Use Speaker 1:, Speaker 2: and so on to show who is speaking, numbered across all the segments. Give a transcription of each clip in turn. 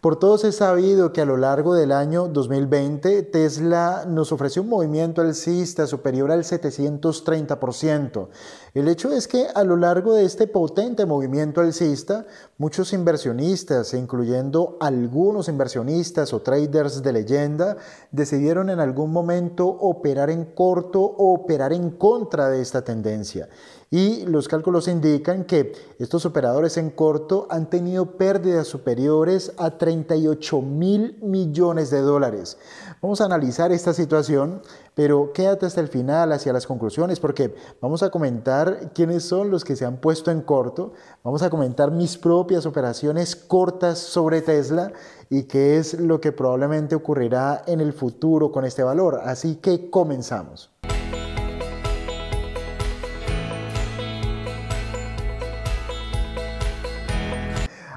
Speaker 1: Por todos es sabido que a lo largo del año 2020 Tesla nos ofreció un movimiento alcista superior al 730%. El hecho es que a lo largo de este potente movimiento alcista, muchos inversionistas, incluyendo algunos inversionistas o traders de leyenda, decidieron en algún momento operar en corto o operar en contra de esta tendencia y los cálculos indican que estos operadores en corto han tenido pérdidas superiores a 3 38 mil millones de dólares. Vamos a analizar esta situación, pero quédate hasta el final, hacia las conclusiones, porque vamos a comentar quiénes son los que se han puesto en corto, vamos a comentar mis propias operaciones cortas sobre Tesla y qué es lo que probablemente ocurrirá en el futuro con este valor. Así que comenzamos.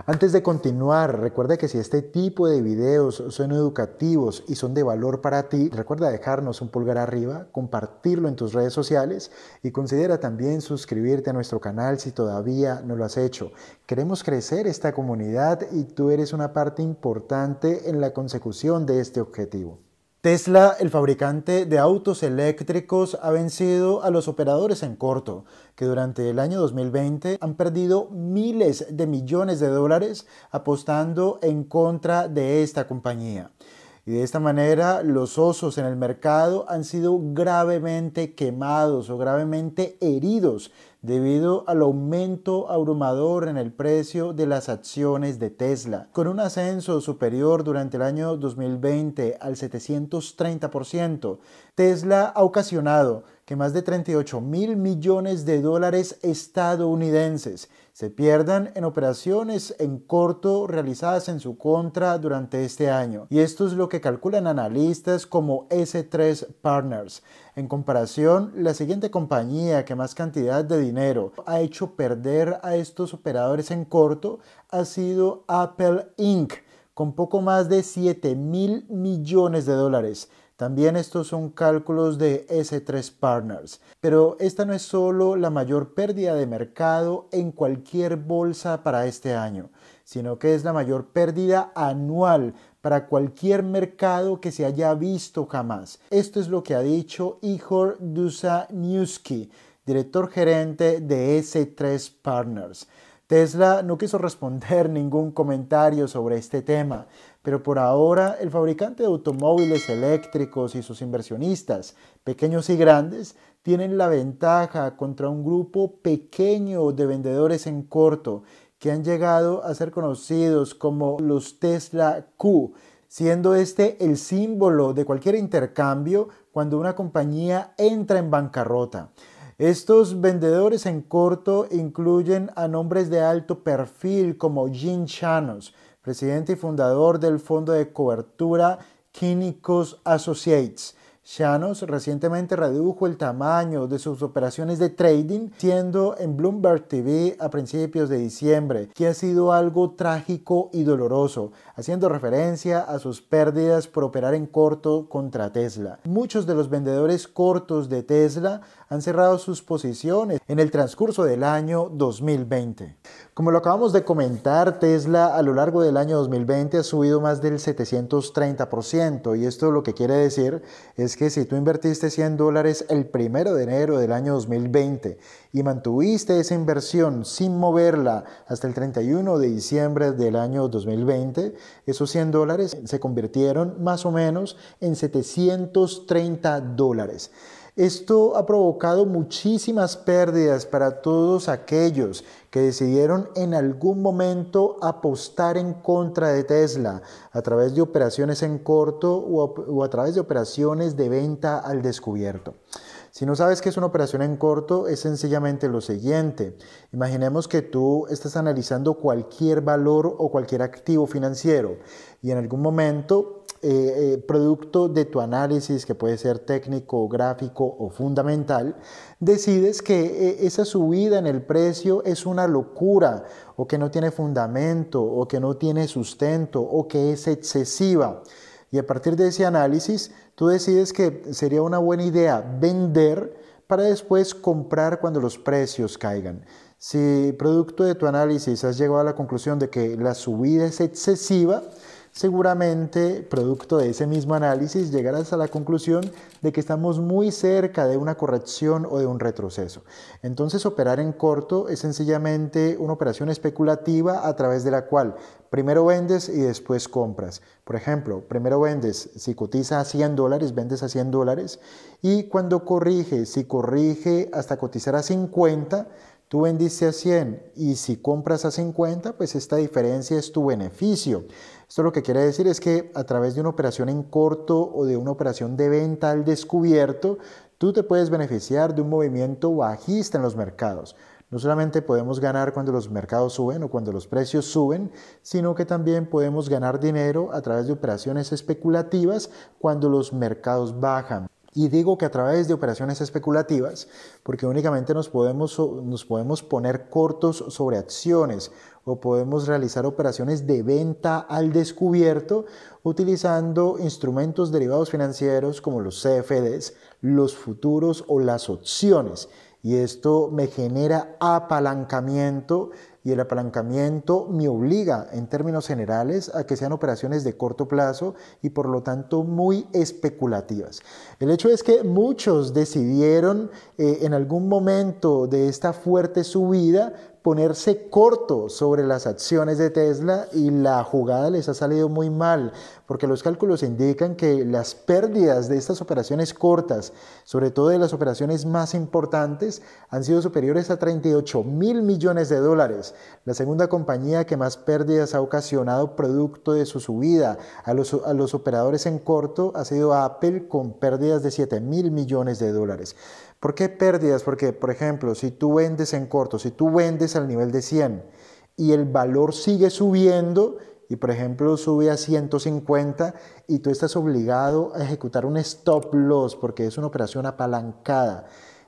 Speaker 1: Antes de continuar, recuerda que si este tipo de videos son educativos y son de valor para ti, recuerda dejarnos un pulgar arriba, compartirlo en tus redes sociales y considera también suscribirte a nuestro canal si todavía no lo has hecho. Queremos crecer esta comunidad y tú eres una parte importante en la consecución de este objetivo. Tesla, el fabricante de autos eléctricos, ha vencido a los operadores en corto, que durante el año 2020 han perdido miles de millones de dólares apostando en contra de esta compañía. Y de esta manera los osos en el mercado han sido gravemente quemados o gravemente heridos debido al aumento abrumador en el precio de las acciones de Tesla, con un ascenso superior durante el año 2020 al 730%. Tesla ha ocasionado que más de 38 mil millones de dólares estadounidenses se pierdan en operaciones en corto realizadas en su contra durante este año. Y esto es lo que calculan analistas como S3 Partners. En comparación, la siguiente compañía que más cantidad de dinero ha hecho perder a estos operadores en corto ha sido Apple Inc., con poco más de 7 mil millones de dólares. También estos son cálculos de S3 Partners, pero esta no es solo la mayor pérdida de mercado en cualquier bolsa para este año, sino que es la mayor pérdida anual para cualquier mercado que se haya visto jamás. Esto es lo que ha dicho Igor Newski, director gerente de S3 Partners. Tesla no quiso responder ningún comentario sobre este tema, pero por ahora el fabricante de automóviles eléctricos y sus inversionistas, pequeños y grandes, tienen la ventaja contra un grupo pequeño de vendedores en corto que han llegado a ser conocidos como los Tesla Q, siendo este el símbolo de cualquier intercambio cuando una compañía entra en bancarrota. Estos vendedores en corto incluyen a nombres de alto perfil como Jim Chanos, presidente y fundador del fondo de cobertura Químicos Associates. Chanos recientemente redujo el tamaño de sus operaciones de trading, siendo en Bloomberg TV a principios de diciembre, que ha sido algo trágico y doloroso, haciendo referencia a sus pérdidas por operar en corto contra Tesla. Muchos de los vendedores cortos de Tesla han cerrado sus posiciones en el transcurso del año 2020. Como lo acabamos de comentar, Tesla a lo largo del año 2020 ha subido más del 730% y esto lo que quiere decir es que si tú invertiste 100 dólares el primero de enero del año 2020 y mantuviste esa inversión sin moverla hasta el 31 de diciembre del año 2020, esos 100 dólares se convirtieron más o menos en 730 dólares. Esto ha provocado muchísimas pérdidas para todos aquellos que decidieron en algún momento apostar en contra de Tesla a través de operaciones en corto o a, través de operaciones de venta al descubierto. Si no sabes qué es una operación en corto, es sencillamente lo siguiente. Imaginemos que tú estás analizando cualquier valor o cualquier activo financiero y en algún momento eh, eh, producto de tu análisis, que puede ser técnico, gráfico o fundamental, decides que eh, esa subida en el precio es una locura o que no tiene fundamento o que no tiene sustento o que es excesiva. Y a partir de ese análisis, tú decides que sería una buena idea vender para después comprar cuando los precios caigan. Si producto de tu análisis has llegado a la conclusión de que la subida es excesiva, seguramente, producto de ese mismo análisis, llegarás a la conclusión de que estamos muy cerca de una corrección o de un retroceso. Entonces, operar en corto es sencillamente una operación especulativa a través de la cual primero vendes y después compras. Por ejemplo, primero vendes, si cotiza a 100 dólares, vendes a 100 dólares y cuando corrige, si corrige hasta cotizar a 50, Tú vendiste a 100 y si compras a 50, pues esta diferencia es tu beneficio. Esto lo que quiere decir es que a través de una operación en corto o de una operación de venta al descubierto, tú te puedes beneficiar de un movimiento bajista en los mercados. No solamente podemos ganar cuando los mercados suben o cuando los precios suben, sino que también podemos ganar dinero a través de operaciones especulativas cuando los mercados bajan. Y digo que a través de operaciones especulativas, porque únicamente nos podemos, nos podemos poner cortos sobre acciones o podemos realizar operaciones de venta al descubierto utilizando instrumentos derivados financieros como los CFDs, los futuros o las opciones. Y esto me genera apalancamiento y el apalancamiento me obliga en términos generales a que sean operaciones de corto plazo y por lo tanto muy especulativas. El hecho es que muchos decidieron eh, en algún momento de esta fuerte subida ponerse corto sobre las acciones de Tesla y la jugada les ha salido muy mal, porque los cálculos indican que las pérdidas de estas operaciones cortas, sobre todo de las operaciones más importantes, han sido superiores a 38 mil millones de dólares la segunda compañía que más pérdidas ha ocasionado producto de su subida a los, a los operadores en corto ha sido Apple con pérdidas de 7 mil millones de dólares. ¿Por qué pérdidas? Porque, por ejemplo, si tú vendes en corto, si tú vendes al nivel de 100 y el valor sigue subiendo, y por ejemplo sube a 150 y tú estás obligado a ejecutar un stop loss porque es una operación apalancada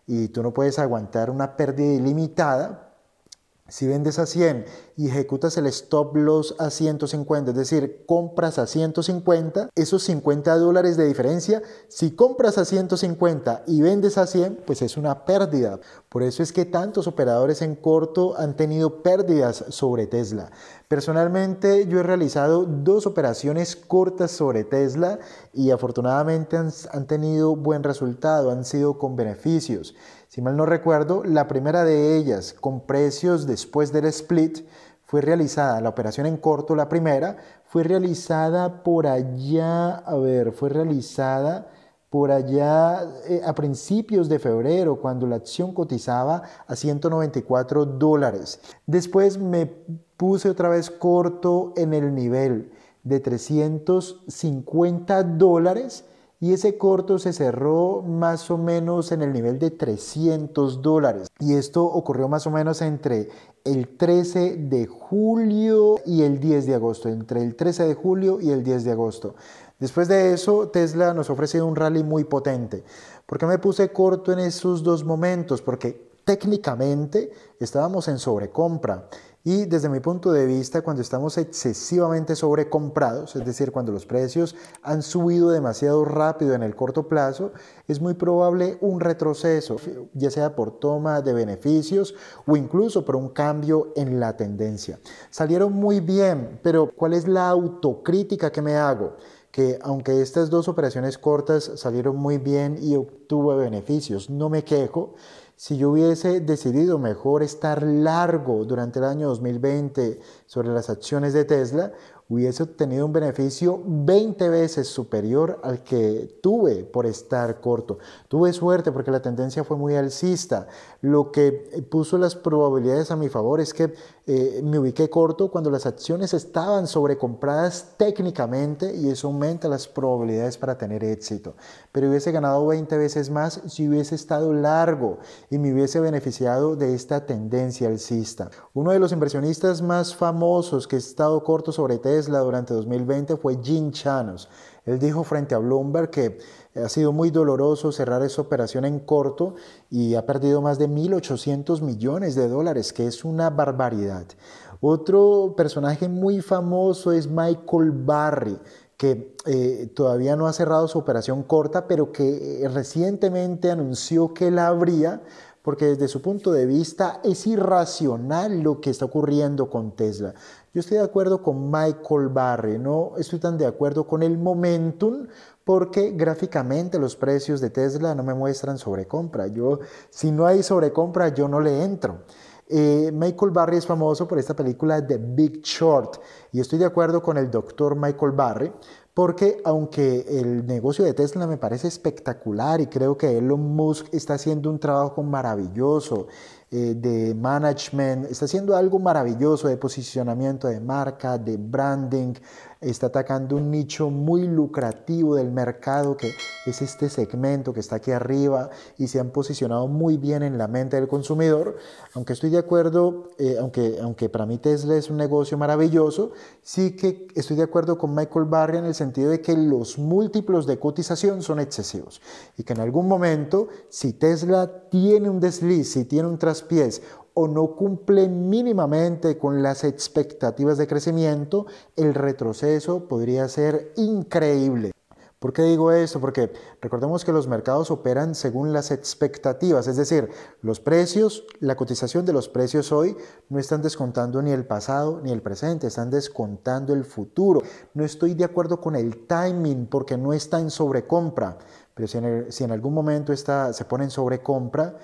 Speaker 1: y tú no puedes aguantar una pérdida ilimitada si vendes a 100 y ejecutas el stop loss a 150, es decir, compras a 150, esos 50 dólares de diferencia, si compras a 150 y vendes a 100, pues es una pérdida. Por eso es que tantos operadores en corto han tenido pérdidas sobre Tesla. Personalmente yo he realizado dos operaciones cortas sobre Tesla y afortunadamente han, han tenido buen resultado, han sido con beneficios. Si mal no recuerdo, la primera de ellas, con precios después del split, fue realizada, la operación en corto, la primera, fue realizada por allá, a ver, fue realizada por allá eh, a principios de febrero, cuando la acción cotizaba a 194 dólares. Después me puse otra vez corto en el nivel de 350 dólares y ese corto se cerró más o menos en el nivel de 300 dólares y esto ocurrió más o menos entre el 13 de julio y el 10 de agosto, entre el 13 de julio y el 10 de agosto. Después de eso, Tesla nos ofrece un rally muy potente. ¿Por qué me puse corto en esos dos momentos? Porque técnicamente estábamos en sobrecompra y desde mi punto de vista, cuando estamos excesivamente sobrecomprados, es decir, cuando los precios han subido demasiado rápido en el corto plazo, es muy probable un retroceso, ya sea por toma de beneficios o incluso por un cambio en la tendencia. Salieron muy bien, pero ¿cuál es la autocrítica que me hago? que aunque estas dos operaciones cortas salieron muy bien y obtuve beneficios, no me quejo, si yo hubiese decidido mejor estar largo durante el año 2020 sobre las acciones de Tesla, hubiese obtenido un beneficio 20 veces superior al que tuve por estar corto. Tuve suerte porque la tendencia fue muy alcista. Lo que puso las probabilidades a mi favor es que eh, me ubiqué corto cuando las acciones estaban sobrecompradas técnicamente y eso aumenta las probabilidades para tener éxito. Pero hubiese ganado 20 veces más si hubiese estado largo y me hubiese beneficiado de esta tendencia alcista. Uno de los inversionistas más famosos que he estado corto sobre TED la durante 2020 fue Jim Chanos. Él dijo frente a Bloomberg que eh, ha sido muy doloroso cerrar esa operación en corto y ha perdido más de 1.800 millones de dólares, que es una barbaridad. Otro personaje muy famoso es Michael Barry, que eh, todavía no ha cerrado su operación corta, pero que eh, recientemente anunció que la abría porque desde su punto de vista es irracional lo que está ocurriendo con Tesla. Yo estoy de acuerdo con Michael Barry, no estoy tan de acuerdo con el momentum, porque gráficamente los precios de Tesla no me muestran sobrecompra. Yo, si no hay sobrecompra, yo no le entro. Eh, Michael Barry es famoso por esta película The Big Short y estoy de acuerdo con el doctor Michael Barry porque aunque el negocio de Tesla me parece espectacular y creo que Elon Musk está haciendo un trabajo maravilloso eh, de management, está haciendo algo maravilloso de posicionamiento de marca, de branding, está atacando un nicho muy lucrativo del mercado que es este segmento que está aquí arriba y se han posicionado muy bien en la mente del consumidor. Aunque estoy de acuerdo, eh, aunque, aunque para mí Tesla es un negocio maravilloso, sí que estoy de acuerdo con Michael Barry en el sentido de que los múltiplos de cotización son excesivos y que en algún momento, si Tesla tiene un desliz, si tiene un traspiés o no cumple mínimamente con las expectativas de crecimiento, el retroceso podría ser increíble. ¿Por qué digo esto? Porque recordemos que los mercados operan según las expectativas, es decir, los precios, la cotización de los precios hoy no están descontando ni el pasado ni el presente, están descontando el futuro. No estoy de acuerdo con el timing porque no está en sobrecompra, pero si en, algún momento está, se pone en sobrecompra,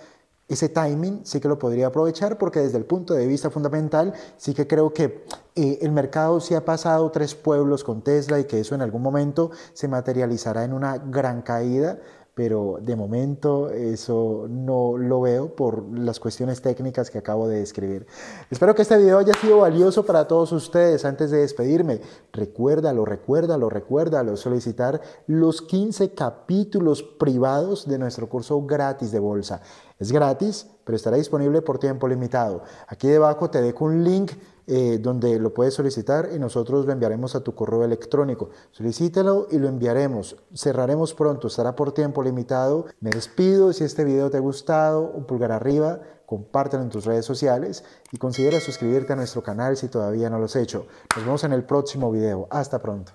Speaker 1: ese timing sí que lo podría aprovechar porque desde el punto de vista fundamental sí que creo que eh, el mercado sí ha pasado tres pueblos con Tesla y que eso en algún momento se materializará en una gran caída pero de momento eso no lo veo por las cuestiones técnicas que acabo de describir. Espero que este video haya sido valioso para todos ustedes. Antes de despedirme, recuérdalo, recuérdalo, recuérdalo, solicitar los 15 capítulos privados de nuestro curso gratis de bolsa. Es gratis, pero estará disponible por tiempo limitado. Aquí debajo te dejo un link eh, donde lo puedes solicitar y nosotros lo enviaremos a tu correo electrónico. Solicítalo y lo enviaremos. Cerraremos pronto, estará por tiempo limitado. Me despido. Si este video te ha gustado, un pulgar arriba, compártelo en tus redes sociales y considera suscribirte a nuestro canal si todavía no lo has hecho. Nos vemos en el próximo video. Hasta pronto.